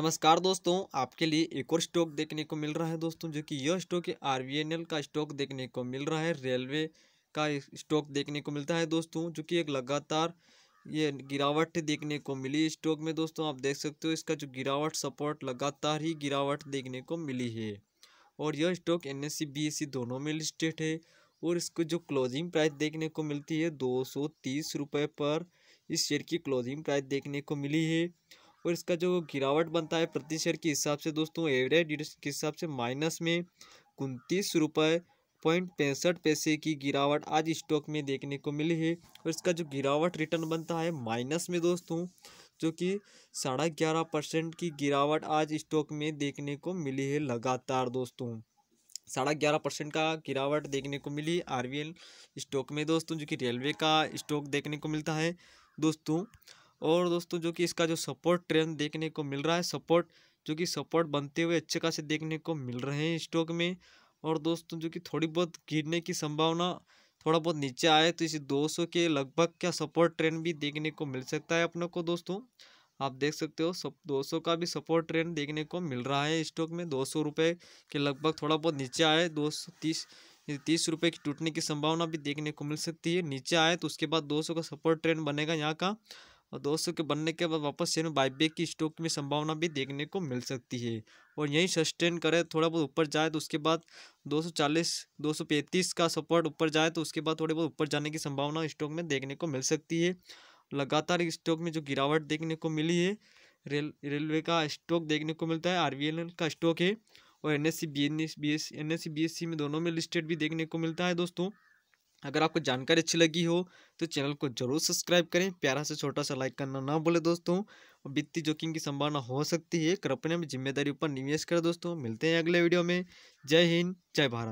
नमस्कार दोस्तों आपके लिए एक और स्टॉक देखने को मिल रहा है दोस्तों जो कि यह स्टॉक है आर का स्टॉक देखने को मिल रहा है रेलवे का स्टॉक देखने को मिलता है दोस्तों जो कि एक लगातार ये गिरावट देखने को मिली स्टॉक में दोस्तों आप देख सकते हो इसका जो गिरावट सपोर्ट लगातार ही गिरावट देखने को मिली है और यह स्टॉक एन एस दोनों में लिस्टेड है और इसको जो क्लोजिंग प्राइस देखने को मिलती है दो सौ तीस रुपये पर इस शेयर की क्लोजिंग प्राइस देखने को मिली है और इसका जो गिरावट बनता है प्रति शेयर के हिसाब से दोस्तों एवरेज के हिसाब से माइनस में उनतीस रुपये पॉइंट पैंसठ पैसे की गिरावट आज स्टॉक में देखने को मिली है और इसका जो गिरावट रिटर्न बनता है माइनस में दोस्तों जो कि साढ़ा ग्यारह परसेंट की गिरावट आज स्टॉक में देखने को मिली है लगातार दोस्तों साढ़ा ग्यारह परसेंट का गिरावट देखने को मिली आर स्टॉक में दोस्तों जो कि रेलवे का स्टॉक देखने को मिलता है दोस्तों और दोस्तों जो कि इसका जो सपोर्ट ट्रेंड देखने को मिल रहा है सपोर्ट जो कि सपोर्ट बनते हुए अच्छे खासे देखने को मिल रहे हैं स्टॉक में और दोस्तों जो कि थोड़ी बहुत गिरने की संभावना थोड़ा बहुत नीचे आए तो इसी 200 के लगभग क्या सपोर्ट ट्रेंड भी देखने को मिल सकता है अपने को दोस्तों आप देख सकते हो सब दो का भी सपोर्ट ट्रेंड देखने को मिल रहा है स्टॉक में दो सौ के लगभग थोड़ा बहुत नीचे आए दो सौ तीस तीस रुपये की टूटने की संभावना भी देखने को मिल सकती है नीचे आए तो उसके बाद 200 का सपोर्ट ट्रेंड बनेगा यहाँ का और दोस्तों के बनने के बाद वापस शेयर में बाईबेक की स्टॉक में संभावना भी देखने को मिल सकती है और यहीं सस्टेन करे थोड़ा बहुत ऊपर जाए तो उसके बाद 240 235 का सपोर्ट ऊपर जाए तो उसके बाद थोड़े बहुत ऊपर जाने की संभावना स्टॉक में देखने को मिल सकती है लगातार स्टॉक में जो गिरावट देखने को मिली है रेल रेलवे का स्टॉक देखने को मिलता है आर का स्टॉक है और N S C B N S B S N S C B S C में दोनों में लिस्टेड भी देखने को मिलता है दोस्तों अगर आपको जानकारी अच्छी लगी हो तो चैनल को जरूर सब्सक्राइब करें प्यारा से छोटा सा लाइक करना ना बोले दोस्तों और वित्तीय जोखिम की संभावना हो सकती है कृपया में जिम्मेदारी पर निवेश करें दोस्तों मिलते हैं अगले वीडियो में जय हिंद जय भारत